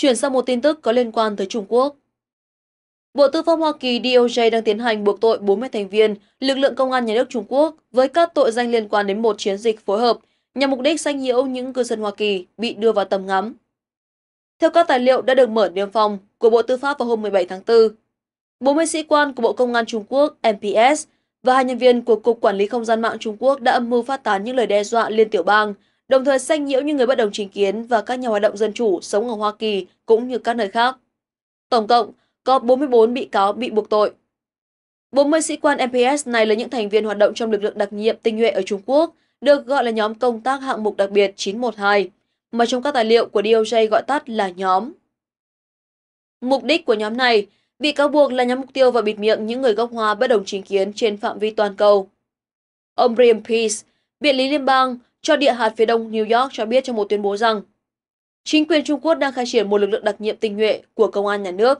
Chuyển sang một tin tức có liên quan tới Trung Quốc. Bộ Tư pháp Hoa Kỳ DOJ đang tiến hành buộc tội 40 thành viên lực lượng công an nhà nước Trung Quốc với các tội danh liên quan đến một chiến dịch phối hợp nhằm mục đích sanh nhiễu những cư dân Hoa Kỳ bị đưa vào tầm ngắm. Theo các tài liệu đã được mở niêm phong của Bộ Tư pháp vào hôm 17 tháng 4, 40 sĩ quan của Bộ Công an Trung Quốc MPS và hai nhân viên của Cục Quản lý Không gian mạng Trung Quốc đã âm mưu phát tán những lời đe dọa liên tiểu bang – đồng thời xanh nhiễu những người bất đồng chính kiến và các nhà hoạt động dân chủ sống ở Hoa Kỳ cũng như các nơi khác. Tổng cộng, có 44 bị cáo bị buộc tội. 40 sĩ quan MPS này là những thành viên hoạt động trong lực lượng đặc nhiệm tinh nhuệ ở Trung Quốc, được gọi là nhóm công tác hạng mục đặc biệt 912, mà trong các tài liệu của DOJ gọi tắt là nhóm. Mục đích của nhóm này bị cáo buộc là nhắm mục tiêu và bịt miệng những người gốc Hoa bất đồng chính kiến trên phạm vi toàn cầu. Ông Brian Peace, biện lý liên bang, cho địa hạt phía đông New York cho biết trong một tuyên bố rằng chính quyền Trung Quốc đang khai triển một lực lượng đặc nhiệm tinh nhuệ của công an nhà nước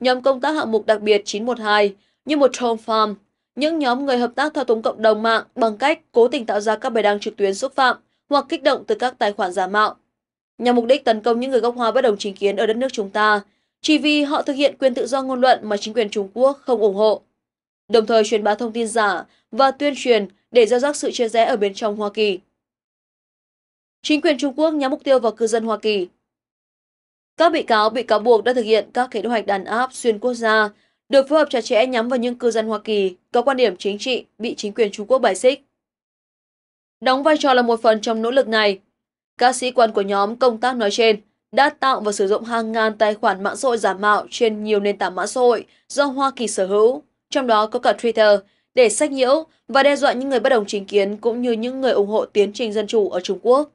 nhằm công tác hạng mục đặc biệt 912 như một troll farm, những nhóm người hợp tác thao túng cộng đồng mạng bằng cách cố tình tạo ra các bài đăng trực tuyến xúc phạm hoặc kích động từ các tài khoản giả mạo nhằm mục đích tấn công những người gốc Hoa bất đồng chính kiến ở đất nước chúng ta, chỉ vì họ thực hiện quyền tự do ngôn luận mà chính quyền Trung Quốc không ủng hộ. Đồng thời truyền bá thông tin giả và tuyên truyền để gieo rắc sự chia rẽ ở bên trong Hoa Kỳ. Chính quyền Trung Quốc nhắm mục tiêu vào cư dân Hoa Kỳ. Các bị cáo bị cáo buộc đã thực hiện các kế hoạch đàn áp xuyên quốc gia, được phối hợp chặt chẽ nhắm vào những cư dân Hoa Kỳ có quan điểm chính trị bị chính quyền Trung Quốc bài xích. Đóng vai trò là một phần trong nỗ lực này. Các sĩ quan của nhóm công tác nói trên đã tạo và sử dụng hàng ngàn tài khoản mạng xã hội giả mạo trên nhiều nền tảng mạng xã hội do Hoa Kỳ sở hữu, trong đó có cả Twitter, để sách nhiễu và đe dọa những người bất đồng chính kiến cũng như những người ủng hộ tiến trình dân chủ ở Trung Quốc.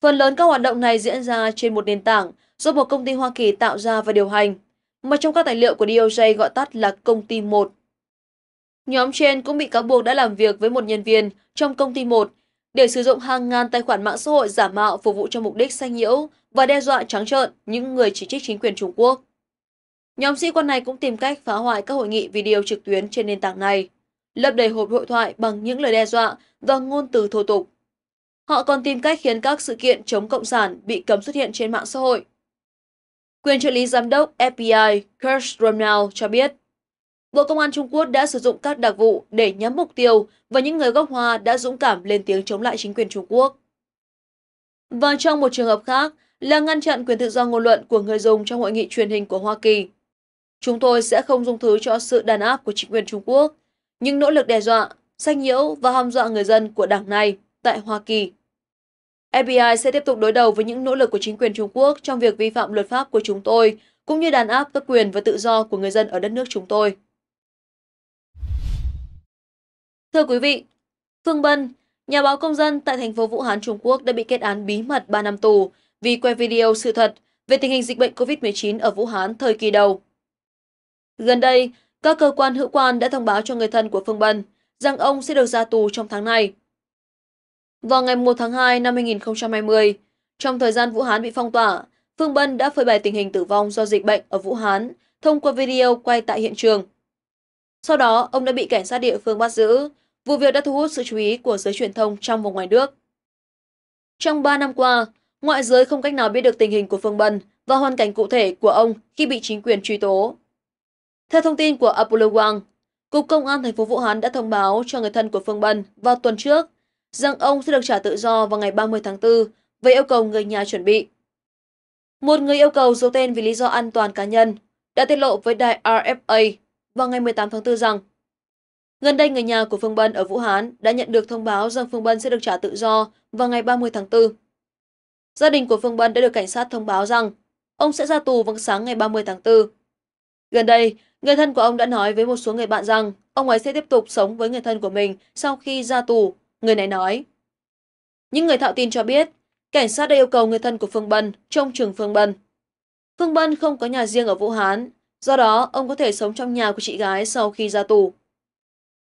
Phần lớn các hoạt động này diễn ra trên một nền tảng do một công ty Hoa Kỳ tạo ra và điều hành, mà trong các tài liệu của DOJ gọi tắt là công ty 1. Nhóm trên cũng bị cáo buộc đã làm việc với một nhân viên trong công ty 1 để sử dụng hàng ngàn tài khoản mạng xã hội giả mạo phục vụ cho mục đích xanh nhiễu và đe dọa trắng trợn những người chỉ trích chính quyền Trung Quốc. Nhóm sĩ quan này cũng tìm cách phá hoại các hội nghị video trực tuyến trên nền tảng này, lấp đầy hộp hội thoại bằng những lời đe dọa và ngôn từ thô tục. Họ còn tìm cách khiến các sự kiện chống cộng sản bị cấm xuất hiện trên mạng xã hội. Quyền trợ lý giám đốc FBI Kurt Romnell cho biết, Bộ Công an Trung Quốc đã sử dụng các đặc vụ để nhắm mục tiêu và những người gốc Hoa đã dũng cảm lên tiếng chống lại chính quyền Trung Quốc. Và trong một trường hợp khác là ngăn chặn quyền tự do ngôn luận của người dùng trong hội nghị truyền hình của Hoa Kỳ. Chúng tôi sẽ không dung thứ cho sự đàn áp của chính quyền Trung Quốc, nhưng nỗ lực đe dọa, sách nhiễu và hăm dọa người dân của đảng này tại Hoa Kỳ FBI sẽ tiếp tục đối đầu với những nỗ lực của chính quyền Trung Quốc trong việc vi phạm luật pháp của chúng tôi, cũng như đàn áp các quyền và tự do của người dân ở đất nước chúng tôi. Thưa quý vị, Phương Bân, nhà báo công dân tại thành phố Vũ Hán, Trung Quốc đã bị kết án bí mật 3 năm tù vì quay video sự thật về tình hình dịch bệnh COVID-19 ở Vũ Hán thời kỳ đầu. Gần đây, các cơ quan hữu quan đã thông báo cho người thân của Phương Bân rằng ông sẽ được ra tù trong tháng này. Vào ngày 1 tháng 2 năm 2020, trong thời gian Vũ Hán bị phong tỏa, Phương Bân đã phơi bày tình hình tử vong do dịch bệnh ở Vũ Hán thông qua video quay tại hiện trường. Sau đó, ông đã bị cảnh sát địa phương bắt giữ. Vụ việc đã thu hút sự chú ý của giới truyền thông trong và ngoài nước. Trong 3 năm qua, ngoại giới không cách nào biết được tình hình của Phương Bân và hoàn cảnh cụ thể của ông khi bị chính quyền truy tố. Theo thông tin của Apollo Wang, Cục Công an thành phố Vũ Hán đã thông báo cho người thân của Phương Bân vào tuần trước rằng ông sẽ được trả tự do vào ngày 30 tháng 4 với yêu cầu người nhà chuẩn bị. Một người yêu cầu giấu tên vì lý do an toàn cá nhân đã tiết lộ với đài RFA vào ngày 18 tháng 4 rằng Gần đây, người nhà của Phương Bân ở Vũ Hán đã nhận được thông báo rằng Phương Bân sẽ được trả tự do vào ngày 30 tháng 4. Gia đình của Phương Bân đã được cảnh sát thông báo rằng ông sẽ ra tù vào sáng ngày 30 tháng 4. Gần đây, người thân của ông đã nói với một số người bạn rằng ông ấy sẽ tiếp tục sống với người thân của mình sau khi ra tù Người này nói. Những người thạo tin cho biết, cảnh sát đã yêu cầu người thân của Phương Bân trông trường Phương Bân. Phương Bân không có nhà riêng ở Vũ Hán, do đó ông có thể sống trong nhà của chị gái sau khi ra tù.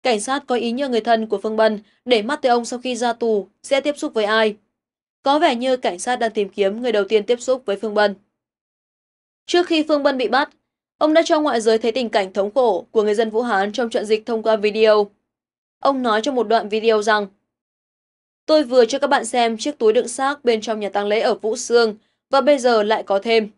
Cảnh sát có ý nhờ người thân của Phương Bân để mắt tới ông sau khi ra tù sẽ tiếp xúc với ai. Có vẻ như cảnh sát đang tìm kiếm người đầu tiên tiếp xúc với Phương Bân. Trước khi Phương Bân bị bắt, ông đã cho ngoại giới thấy tình cảnh thống khổ của người dân Vũ Hán trong trận dịch thông qua video. Ông nói trong một đoạn video rằng Tôi vừa cho các bạn xem chiếc túi đựng xác bên trong nhà tang lễ ở Vũ Sương và bây giờ lại có thêm.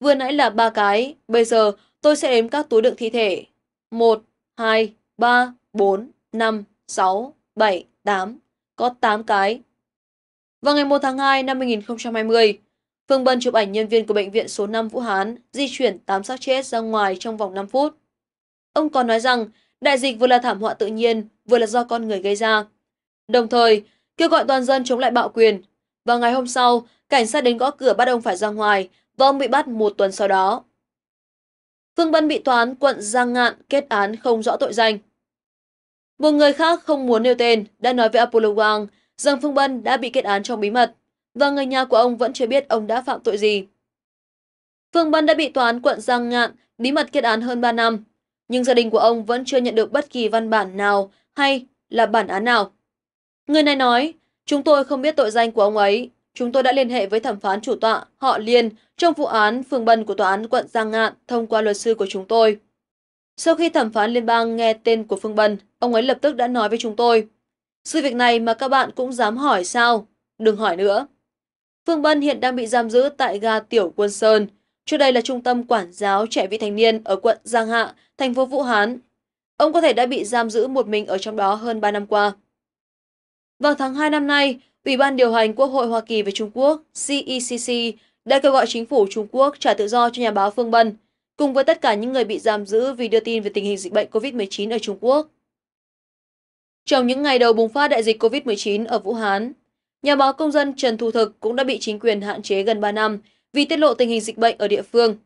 Vừa nãy là ba cái, bây giờ tôi sẽ đếm các túi đựng thi thể. 1, 2, 3, 4, 5, 6, 7, 8. Có 8 cái. Vào ngày 1 tháng 2 năm 2020, Phương Bân chụp ảnh nhân viên của bệnh viện số 5 Vũ Hán di chuyển 8 xác chết ra ngoài trong vòng 5 phút. Ông còn nói rằng đại dịch vừa là thảm họa tự nhiên, vừa là do con người gây ra. Đồng thời, kêu gọi toàn dân chống lại bạo quyền. và ngày hôm sau, cảnh sát đến gõ cửa bắt ông phải ra ngoài và ông bị bắt một tuần sau đó. Phương Bân bị tòa án quận Giang Ngạn kết án không rõ tội danh. Một người khác không muốn nêu tên đã nói với Apollo Wang rằng Phương Bân đã bị kết án trong bí mật và người nhà của ông vẫn chưa biết ông đã phạm tội gì. Phương Bân đã bị tòa án quận Giang Ngạn bí mật kết án hơn 3 năm, nhưng gia đình của ông vẫn chưa nhận được bất kỳ văn bản nào hay là bản án nào. Người này nói, chúng tôi không biết tội danh của ông ấy. Chúng tôi đã liên hệ với thẩm phán chủ tọa, họ Liên, trong vụ án phường bần của tòa án quận Giang Ngạn thông qua luật sư của chúng tôi. Sau khi thẩm phán liên bang nghe tên của Phương Bân, ông ấy lập tức đã nói với chúng tôi. Sự việc này mà các bạn cũng dám hỏi sao? Đừng hỏi nữa. Phương Bân hiện đang bị giam giữ tại ga Tiểu Quân Sơn. Trước đây là trung tâm quản giáo trẻ vị thành niên ở quận Giang Hạ, thành phố Vũ Hán. Ông có thể đã bị giam giữ một mình ở trong đó hơn 3 năm qua. Vào tháng 2 năm nay, Ủy ban điều hành Quốc hội Hoa Kỳ về Trung Quốc CECC e đã kêu gọi chính phủ Trung Quốc trả tự do cho nhà báo Phương Bân, cùng với tất cả những người bị giam giữ vì đưa tin về tình hình dịch bệnh COVID-19 ở Trung Quốc. Trong những ngày đầu bùng phát đại dịch COVID-19 ở Vũ Hán, nhà báo công dân Trần Thu Thực cũng đã bị chính quyền hạn chế gần 3 năm vì tiết lộ tình hình dịch bệnh ở địa phương.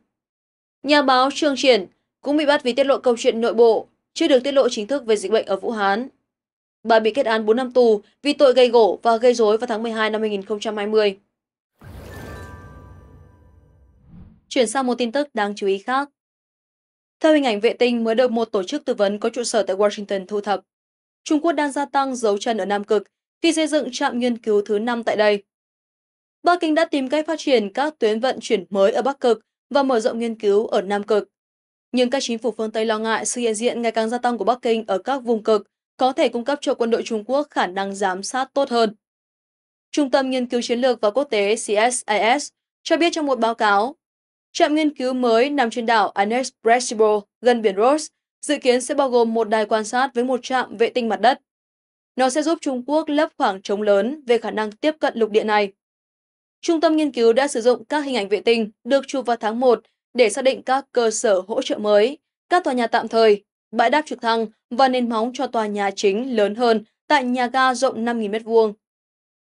Nhà báo Trương Triển cũng bị bắt vì tiết lộ câu chuyện nội bộ, chưa được tiết lộ chính thức về dịch bệnh ở Vũ Hán. Bà bị kết án 4 năm tù vì tội gây gỗ và gây rối vào tháng 12 năm 2020. Chuyển sang một tin tức đáng chú ý khác. Theo hình ảnh vệ tinh mới được một tổ chức tư vấn có trụ sở tại Washington thu thập, Trung Quốc đang gia tăng dấu chân ở Nam Cực khi xây dựng trạm nghiên cứu thứ năm tại đây. Bắc Kinh đã tìm cách phát triển các tuyến vận chuyển mới ở Bắc Cực và mở rộng nghiên cứu ở Nam Cực. Nhưng các chính phủ phương Tây lo ngại sự hiện diện ngày càng gia tăng của Bắc Kinh ở các vùng cực có thể cung cấp cho quân đội Trung Quốc khả năng giám sát tốt hơn. Trung tâm Nghiên cứu Chiến lược và Quốc tế CSIS cho biết trong một báo cáo, trạm nghiên cứu mới nằm trên đảo Inexpressible gần biển Ross dự kiến sẽ bao gồm một đài quan sát với một trạm vệ tinh mặt đất. Nó sẽ giúp Trung Quốc lấp khoảng trống lớn về khả năng tiếp cận lục địa này. Trung tâm nghiên cứu đã sử dụng các hình ảnh vệ tinh được chụp vào tháng 1 để xác định các cơ sở hỗ trợ mới, các tòa nhà tạm thời bãi đáp trực thăng và nền móng cho tòa nhà chính lớn hơn tại nhà ga rộng 5.000m2.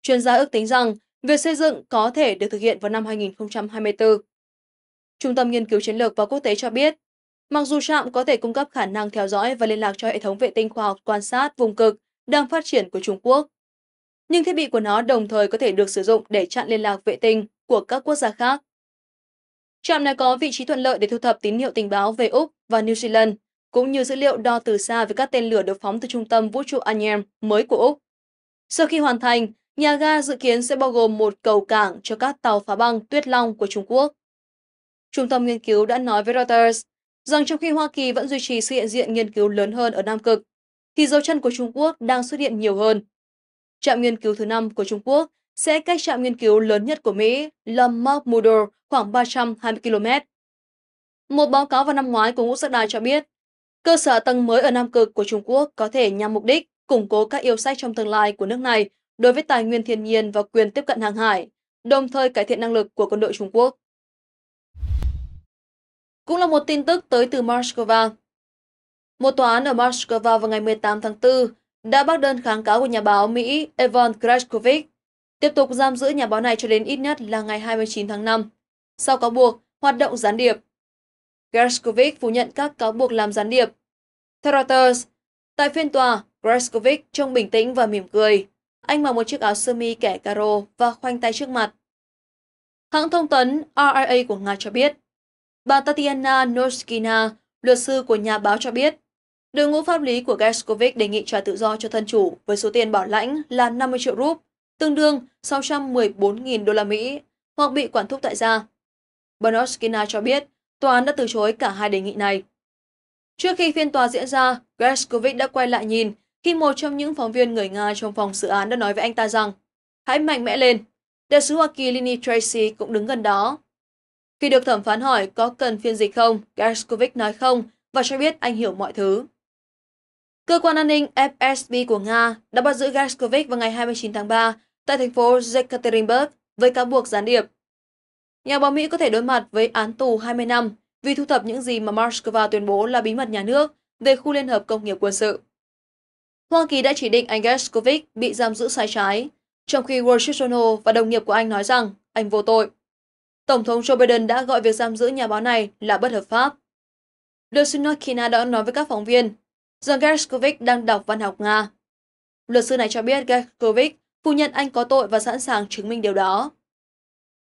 Chuyên gia ước tính rằng việc xây dựng có thể được thực hiện vào năm 2024. Trung tâm Nghiên cứu Chiến lược và Quốc tế cho biết, mặc dù trạm có thể cung cấp khả năng theo dõi và liên lạc cho hệ thống vệ tinh khoa học quan sát vùng cực đang phát triển của Trung Quốc, nhưng thiết bị của nó đồng thời có thể được sử dụng để chặn liên lạc vệ tinh của các quốc gia khác. Trạm này có vị trí thuận lợi để thu thập tín hiệu tình báo về Úc và New Zealand cũng như dữ liệu đo từ xa về các tên lửa được phóng từ trung tâm vũ trụ Anyem mới của Úc. Sau khi hoàn thành, nhà ga dự kiến sẽ bao gồm một cầu cảng cho các tàu phá băng Tuyết Long của Trung Quốc. Trung tâm nghiên cứu đã nói với Reuters rằng trong khi Hoa Kỳ vẫn duy trì sự hiện diện nghiên cứu lớn hơn ở Nam Cực, thì dấu chân của Trung Quốc đang xuất hiện nhiều hơn. Trạm nghiên cứu thứ năm của Trung Quốc sẽ cách trạm nghiên cứu lớn nhất của Mỹ là Mount Moodle khoảng 320 km. Một báo cáo vào năm ngoái của ngũ sắc đài cho biết Cơ sở tầng mới ở Nam Cực của Trung Quốc có thể nhằm mục đích củng cố các yêu sách trong tương lai của nước này đối với tài nguyên thiên nhiên và quyền tiếp cận hàng hải, đồng thời cải thiện năng lực của quân đội Trung Quốc. Cũng là một tin tức tới từ Moscow. Một tòa án ở Moscow vào ngày 18 tháng 4 đã bác đơn kháng cáo của nhà báo Mỹ Evan Krashkovich, tiếp tục giam giữ nhà báo này cho đến ít nhất là ngày 29 tháng 5. Sau cáo buộc, hoạt động gián điệp, Gershkovich phủ nhận các cáo buộc làm gián điệp. Theo Reuters, tại phiên tòa, Gershkovich trông bình tĩnh và mỉm cười. Anh mặc một chiếc áo sơ mi kẻ caro và khoanh tay trước mặt. Hãng thông tấn RIA của Nga cho biết, bà Tatiana Noskina, luật sư của nhà báo cho biết, đội ngũ pháp lý của Gershkovich đề nghị trả tự do cho thân chủ với số tiền bảo lãnh là 50 triệu rúp, tương đương 614.000 đô la Mỹ, hoặc bị quản thúc tại gia. Bà Noskina cho biết, tòa án đã từ chối cả hai đề nghị này. Trước khi phiên tòa diễn ra, Gershkovich đã quay lại nhìn khi một trong những phóng viên người Nga trong phòng xử án đã nói với anh ta rằng hãy mạnh mẽ lên. Đại sứ Hoa Kỳ Lini Tracy cũng đứng gần đó. Khi được thẩm phán hỏi có cần phiên dịch không, Gershkovich nói không và cho biết anh hiểu mọi thứ. Cơ quan an ninh FSB của Nga đã bắt giữ Gershkovich vào ngày 29 tháng 3 tại thành phố Yekaterinburg với cáo buộc gián điệp. Nhà báo Mỹ có thể đối mặt với án tù 20 năm vì thu thập những gì mà Moscow tuyên bố là bí mật nhà nước về khu Liên hợp Công nghiệp quân sự. Hoa Kỳ đã chỉ định anh Gershkovich bị giam giữ sai trái, trong khi Wall Street Journal và đồng nghiệp của anh nói rằng anh vô tội. Tổng thống Joe Biden đã gọi việc giam giữ nhà báo này là bất hợp pháp. Luật sư Nokina đã nói với các phóng viên rằng Gershkovich đang đọc văn học Nga. Luật sư này cho biết Gershkovich phủ nhận anh có tội và sẵn sàng chứng minh điều đó.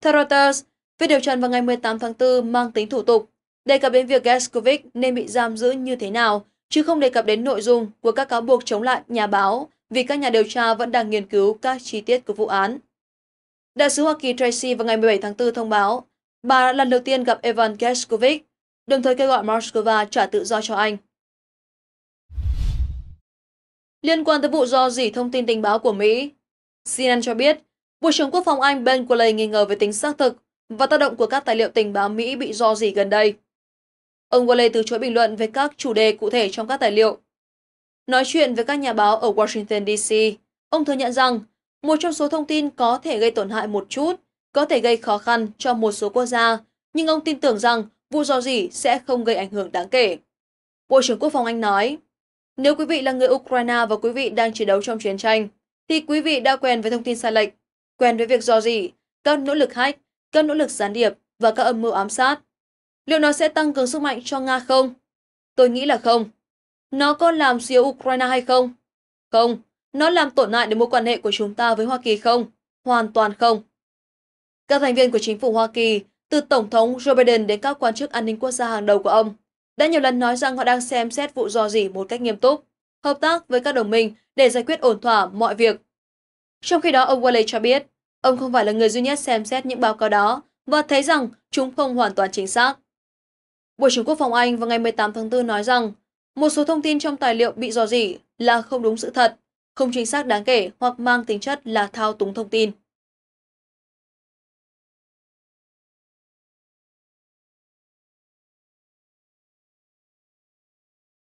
Theo Reuters, Việc điều trần vào ngày 18 tháng 4 mang tính thủ tục, đề cập đến việc Gerskovic nên bị giam giữ như thế nào, chứ không đề cập đến nội dung của các cáo buộc chống lại nhà báo vì các nhà điều tra vẫn đang nghiên cứu các chi tiết của vụ án. Đại sứ Hoa Kỳ Tracy vào ngày 17 tháng 4 thông báo bà đã lần đầu tiên gặp Evan Gerskovic, đồng thời kêu gọi Moscow trả tự do cho anh. Liên quan tới vụ do dỉ thông tin tình báo của Mỹ, CNN cho biết, Bộ trưởng Quốc phòng Anh Ben Quayle nghi ngờ về tính xác thực và tác động của các tài liệu tình báo Mỹ bị do gì gần đây. Ông Wallace từ chối bình luận về các chủ đề cụ thể trong các tài liệu. Nói chuyện với các nhà báo ở Washington, D.C., ông thừa nhận rằng một trong số thông tin có thể gây tổn hại một chút, có thể gây khó khăn cho một số quốc gia, nhưng ông tin tưởng rằng vụ do gì sẽ không gây ảnh hưởng đáng kể. Bộ trưởng Quốc phòng Anh nói, nếu quý vị là người Ukraine và quý vị đang chiến đấu trong chiến tranh, thì quý vị đã quen với thông tin sai lệch, quen với việc do gì, các nỗ lực hack các nỗ lực gián điệp và các âm mưu ám sát. Liệu nó sẽ tăng cường sức mạnh cho Nga không? Tôi nghĩ là không. Nó có làm suy yếu Ukraine hay không? Không. Nó làm tổn hại đến mối quan hệ của chúng ta với Hoa Kỳ không? Hoàn toàn không. Các thành viên của chính phủ Hoa Kỳ, từ Tổng thống Joe Biden đến các quan chức an ninh quốc gia hàng đầu của ông, đã nhiều lần nói rằng họ đang xem xét vụ dò dỉ một cách nghiêm túc, hợp tác với các đồng minh để giải quyết ổn thỏa mọi việc. Trong khi đó, ông Walley cho biết, Ông không phải là người duy nhất xem xét những báo cáo đó và thấy rằng chúng không hoàn toàn chính xác. Bộ trưởng Quốc phòng Anh vào ngày 18 tháng 4 nói rằng một số thông tin trong tài liệu bị dò dỉ là không đúng sự thật, không chính xác đáng kể hoặc mang tính chất là thao túng thông tin.